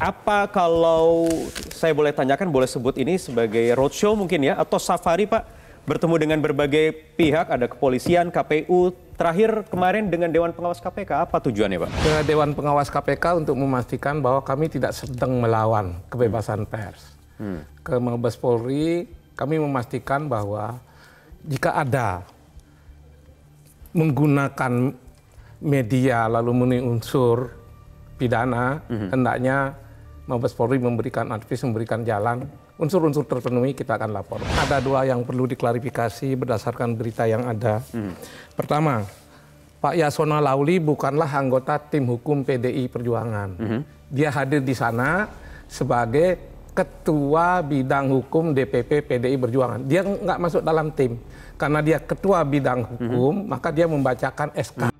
Apa kalau saya boleh tanyakan, boleh sebut ini sebagai roadshow mungkin ya, atau safari Pak? Bertemu dengan berbagai pihak, ada kepolisian, KPU, terakhir kemarin dengan Dewan Pengawas KPK, apa tujuannya Pak? Ke Dewan Pengawas KPK untuk memastikan bahwa kami tidak sedang melawan kebebasan pers. Hmm. Ke Mabes Polri, kami memastikan bahwa jika ada menggunakan media lalu memenuhi unsur pidana, mm-hmm. hendaknya Mabes Polri memberikan advis, memberikan jalan. Unsur-unsur terpenuhi kita akan lapor. Ada dua yang perlu diklarifikasi berdasarkan berita yang ada. Mm. Pertama, Pak Yasona Lauli bukanlah anggota tim hukum PDI Perjuangan. Mm-hmm. Dia hadir di sana sebagai ketua bidang hukum DPP PDI Perjuangan. Dia nggak masuk dalam tim. Karena dia ketua bidang mhm. hukum, mm-hmm. maka dia membacakan SK. Mm-hmm.